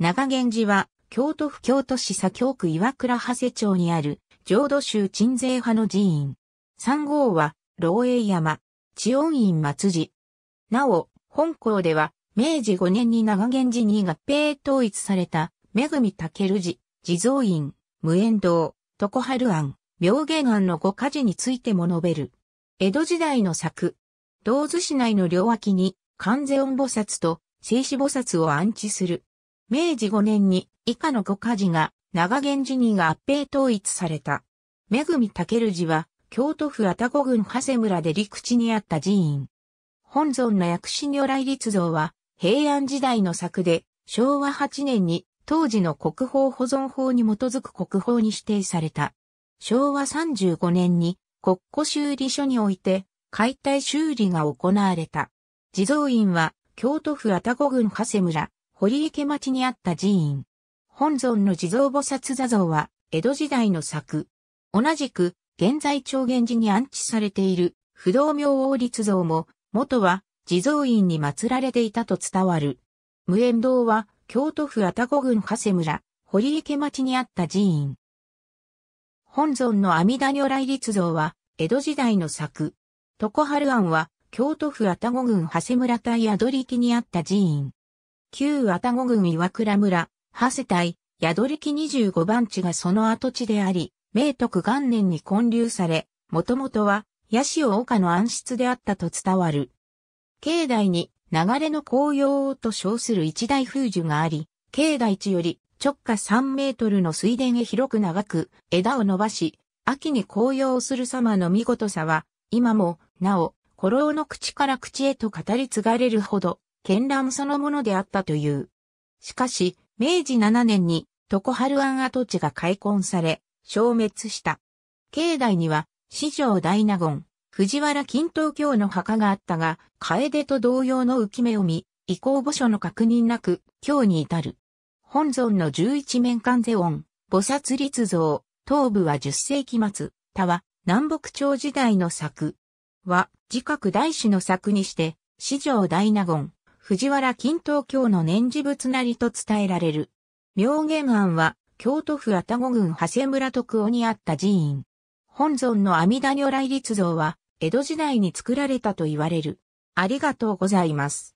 長源寺は、京都府京都市左京区岩倉長谷町にある、浄土宗鎮西派の寺院。三号は、老栄山、千音院松寺。なお、本校では、明治5年に長源寺に合併統一された、恵武寺、地蔵院、無縁堂、床春庵、明言庵の五家寺についても述べる。江戸時代の作。道津市内の両脇に、関世音菩薩と、静止菩薩を安置する。明治5年に以下の5家事が長源寺に合併統一された。めぐみたける寺は京都府愛宕郡長谷村で陸地にあった寺院。本尊の薬師如来立像は平安時代の作で昭和8年に当時の国宝保存法に基づく国宝に指定された。昭和35年に国庫修理所において解体修理が行われた。地蔵院は京都府愛宕郡長谷村堀池町にあった寺院。本尊の地蔵菩薩座像は、江戸時代の作。同じく、現在長源寺に安置されている、不動明王立像も、元は、地蔵院に祀られていたと伝わる。無縁堂は、京都府愛宕郡長谷村、堀池町にあった寺院。本尊の阿弥陀如来立像は、江戸時代の作。常春庵は、京都府愛宕郡長谷村対宿りきにあった寺院。旧愛宕郡岩倉村、長谷帯、宿力25番地がその跡地であり、明徳元年に建立され、もともとは、八潮岡の暗室であったと伝わる。境内に、流れの紅葉と称する一大風樹があり、境内地より直下3メートルの水田へ広く長く枝を伸ばし、秋に紅葉をする様の見事さは、今も、なお、古老の口から口へと語り継がれるほど、絢爛そのものであったという。しかし、明治7年に、床春庵跡地が開墾され、消滅した。境内には、四条大納言、藤原金東京の墓があったが、楓と同様の浮き目を見、移行墓所の確認なく、今日に至る。本尊の十一面観世音、菩薩立像、頭部は十世紀末、他は南北朝時代の作。は、自覚大師の作にして、四条大納言、藤原近東京の年次仏なりと伝えられる。明言庵は、京都府愛宕郡長谷村徳尾にあった寺院。本尊の阿弥陀如来立像は、江戸時代に作られたと言われる。ありがとうございます。